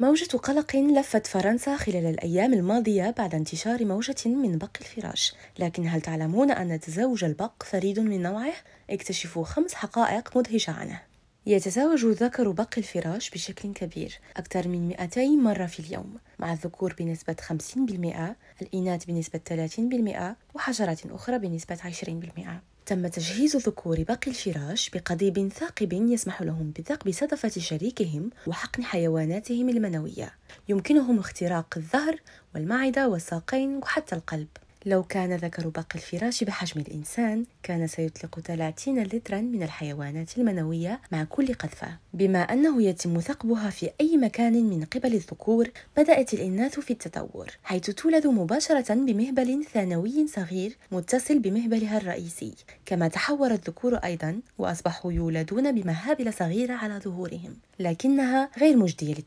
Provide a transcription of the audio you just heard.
موجة قلق لفت فرنسا خلال الأيام الماضية بعد انتشار موجة من بق الفراش، لكن هل تعلمون أن تزاوج البق فريد من نوعه؟ اكتشفوا خمس حقائق مدهشة عنه. يتزاوج ذكر بق الفراش بشكل كبير أكثر من 200 مرة في اليوم مع الذكور بنسبة 50% الإناث بنسبة 30% وحشرات أخرى بنسبة 20% تم تجهيز ذكور باقي الفراش بقضيب ثاقب يسمح لهم بثقب صدفة شريكهم وحقن حيواناتهم المنوية يمكنهم اختراق الظهر والمعدة والساقين وحتى القلب لو كان ذكر باقي الفراش بحجم الإنسان كان سيطلق 30 لترا من الحيوانات المنوية مع كل قذفة بما أنه يتم ثقبها في أي مكان من قبل الذكور بدأت الإناث في التطور حيث تولد مباشرة بمهبل ثانوي صغير متصل بمهبلها الرئيسي كما تحور الذكور أيضا وأصبحوا يولدون بمهابل صغيرة على ظهورهم لكنها غير مجدية للتكاثر